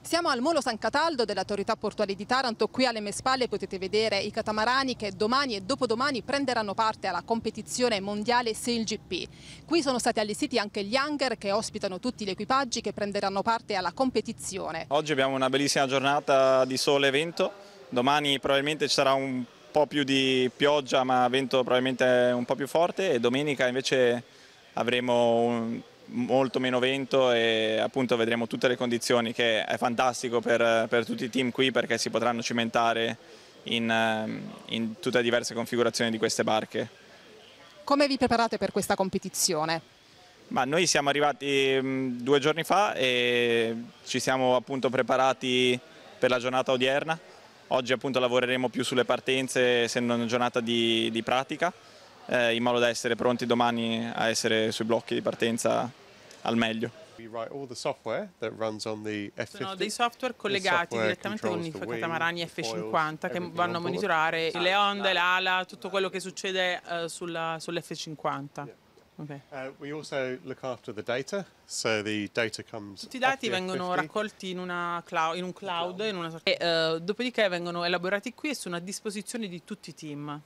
Siamo al Molo San Cataldo dell'autorità portuale di Taranto, qui alle mie spalle potete vedere i catamarani che domani e dopodomani prenderanno parte alla competizione mondiale SailGP. Qui sono stati allestiti anche gli hangar che ospitano tutti gli equipaggi che prenderanno parte alla competizione. Oggi abbiamo una bellissima giornata di sole e vento, domani probabilmente ci sarà un po' più di pioggia ma vento probabilmente un po' più forte e domenica invece avremo un molto meno vento e appunto vedremo tutte le condizioni che è fantastico per, per tutti i team qui perché si potranno cimentare in, in tutte le diverse configurazioni di queste barche. Come vi preparate per questa competizione? Ma noi siamo arrivati mm, due giorni fa e ci siamo appunto preparati per la giornata odierna. Oggi appunto lavoreremo più sulle partenze, essendo una giornata di, di pratica eh, in modo da essere pronti domani a essere sui blocchi di partenza al meglio. Sono dei software collegati direttamente con i catamarani F50 che vanno a monitorare le onde, l'ala, tutto quello che succede eh, uh, sull'F50. Okay. Tutti i dati vengono raccolti in, cloud, in un cloud, in una... e, uh, dopodiché vengono elaborati qui e sono a disposizione di tutti i team.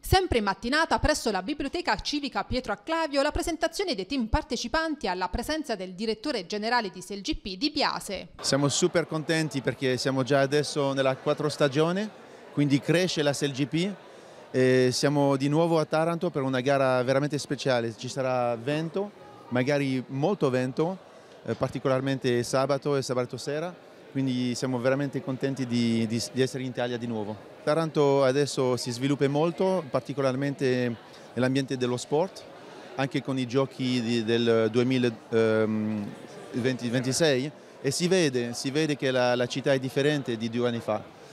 Sempre in mattinata presso la Biblioteca Civica Pietro Acclavio la presentazione dei team partecipanti alla presenza del direttore generale di SelGP di Biase. Siamo super contenti perché siamo già adesso nella quattro stagione, quindi cresce la SelGP e siamo di nuovo a Taranto per una gara veramente speciale. Ci sarà vento, magari molto vento, eh, particolarmente sabato e sabato sera quindi siamo veramente contenti di, di, di, essere in Italia di nuovo. Taranto adesso si sviluppa molto, particolarmente nell'ambiente dello sport, anche con i giochi di, del 2026 ehm, e si vede, si vede che la, la città è differente di due anni fa.